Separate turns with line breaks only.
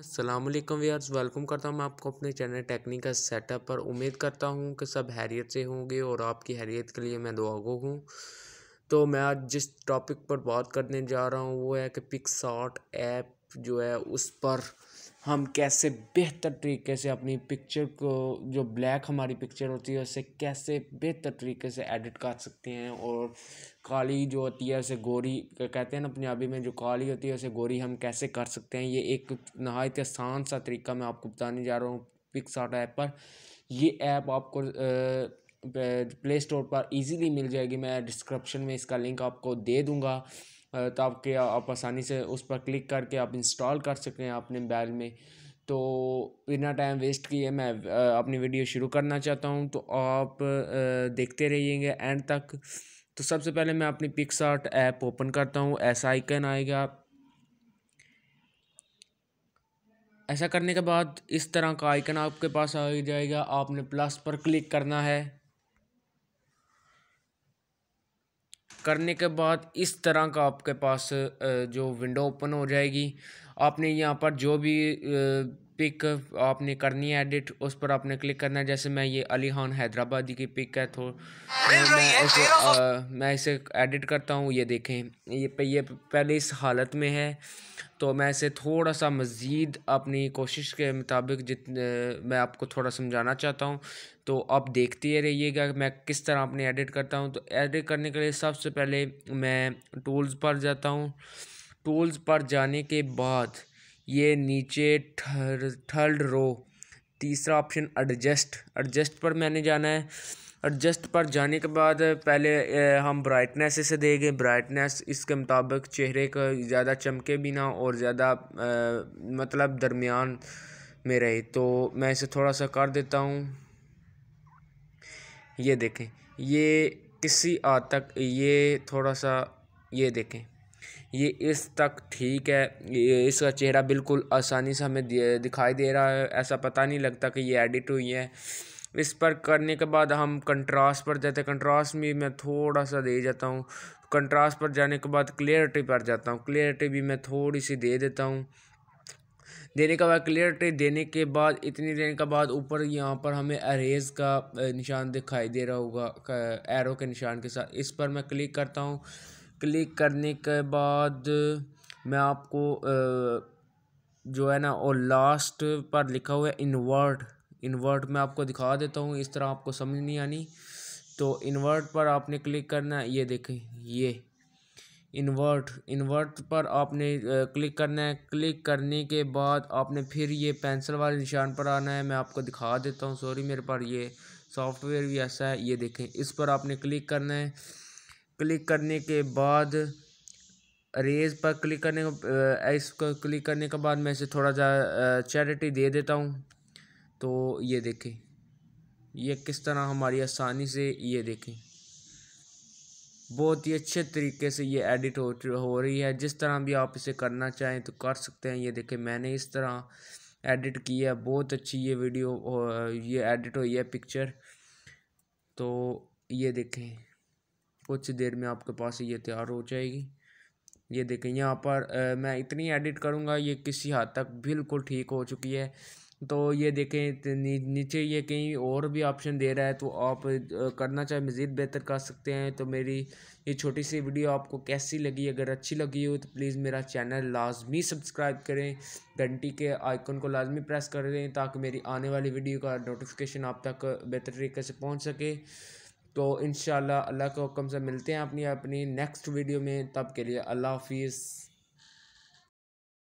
Aslam viewers welcome करता हूँ मैं आपको अपने चैनल टेक्निकल सेटअप पर उम्मीद करता हूँ कि सब हैरियत से होंगे और आपकी हैरियत के लिए मैं दुआगो हूँ तो मैं आज जिस टॉपिक पर बात करने जा रहा हूँ वो है कि पिकसॉट ऐप जो है उस पर हम कैसे बेहतर तरीके से अपनी पिक्चर को जो ब्लैक हमारी पिक्चर होती है उसे कैसे बेहतर तरीके से एडिट कर सकते हैं और काली जो होती है उसे गोरी कहते हैं ना पंजाबी में जो काली होती है उसे गोरी हम कैसे कर सकते हैं ये एक नहायत आसान सा तरीका मैं आपको बताने जा रहा हूँ पिक्सार्ट ऐप पर ये ऐप आपको प्ले स्टोर पर इजीली मिल जाएगी मैं डिस्क्रिप्शन में इसका लिंक आपको दे दूँगा ताकि आप आसानी से उस पर क्लिक करके आप इंस्टॉल कर सकें अपने मोबाइल में तो बिना टाइम वेस्ट किए मैं अपनी वीडियो शुरू करना चाहता हूँ तो आप देखते रहिएगा एंड तक तो सबसे पहले मैं अपनी पिक्स ऐप ओपन करता हूँ ऐसा आइकन आएगा ऐसा करने के बाद इस तरह का आइकन आपके पास आ जाएगा आपने प्लस पर क्लिक करना है करने के बाद इस तरह का आपके पास जो विंडो ओपन हो जाएगी आपने यहाँ पर जो भी पिक आपने करनी है एडिट उस पर आपने क्लिक करना है जैसे मैं ये अली खान हैदराबादी की पिक है तो मैं इसे आ, मैं इसे एडिट करता हूँ ये देखें ये पे ये पहले इस हालत में है तो मैं इसे थोड़ा सा मज़ीद अपनी कोशिश के मुताबिक जित मैं आपको थोड़ा समझाना चाहता हूँ तो आप देखते रहिएगा मैं किस तरह अपने एडिट करता हूँ तो एडिट करने के लिए सबसे पहले मैं टूल्स पर जाता हूँ टूल्स पर जाने के बाद ये नीचे थर्ड रो तीसरा ऑप्शन एडजस्ट एडजस्ट पर मैंने जाना है एडजस्ट पर जाने के बाद पहले हम ब्राइटनेस इसे देंगे ब्राइटनेस इसके मुताबिक चेहरे का ज़्यादा चमके भी ना और ज़्यादा मतलब दरमियान में रहे तो मैं इसे थोड़ा सा कर देता हूँ ये देखें ये किसी आद तक ये थोड़ा सा ये देखें ये इस तक ठीक है ये इसका चेहरा बिल्कुल आसानी से हमें दिखाई दे रहा है ऐसा पता नहीं लगता कि ये एडिट हुई है इस पर करने के बाद हम कंट्रास्ट पर जाते हैं कंट्रास्ट में मैं थोड़ा सा दे जाता हूँ कंट्रास्ट पर जाने के बाद क्लियरिटी पर जाता हूँ क्लियरिटी भी मैं थोड़ी सी दे देता हूँ देने के बाद क्लियरिटी देने के बाद इतनी देने के बाद ऊपर यहाँ पर हमें अरेज का निशान दिखाई दे रहा होगा एरो के निशान के साथ इस पर मैं क्लिक करता हूँ क्लिक करने के बाद मैं आपको जो है ना और लास्ट पर लिखा हुआ है इन्वर्ट इन्वर्ट में आपको दिखा देता हूँ इस तरह आपको समझ नहीं आनी तो इन्वर्ट पर आपने क्लिक करना है ये देखें ये इन्वर्ट इन्वर्ट पर आपने क्लिक करना है क्लिक करने के बाद आपने फिर ये पेंसिल वाले निशान पर आना है मैं आपको दिखा देता हूँ सॉरी मेरे पर ये सॉफ्टवेयर भी ऐसा है ये देखें इस पर आपने क्लिक करना है क्लिक करने के बाद रेज पर क्लिक करने का इसको क्लिक करने के बाद मैं इसे थोड़ा सा चैरिटी दे देता हूँ तो ये देखें ये किस तरह हमारी आसानी से ये देखें बहुत ही अच्छे तरीके से ये एडिट हो हो रही है जिस तरह भी आप इसे करना चाहें तो कर सकते हैं ये देखें मैंने इस तरह एडिट की है बहुत अच्छी ये वीडियो ये एडिट हुई है पिक्चर तो ये देखें कुछ देर में आपके पास ये तैयार हो जाएगी ये देखें यहाँ पर आ, मैं इतनी एडिट करूँगा ये किसी हद तक बिल्कुल ठीक हो चुकी है तो ये देखें नी, नीचे ये कहीं और भी ऑप्शन दे रहा है तो आप करना चाहे मज़ीद बेहतर कर सकते हैं तो मेरी ये छोटी सी वीडियो आपको कैसी लगी अगर अच्छी लगी हो तो प्लीज़ मेरा चैनल लाजमी सब्सक्राइब करें घंटी के आइकन को लाजमी प्रेस कर दें ताकि मेरी आने वाली वीडियो का नोटिफिकेशन आप तक बेहतर तरीके से पहुँच सके तो इन अल्लाह के हुक्म से मिलते हैं अपनी अपनी नेक्स्ट वीडियो में तब के लिए अल्लाह हाफिज़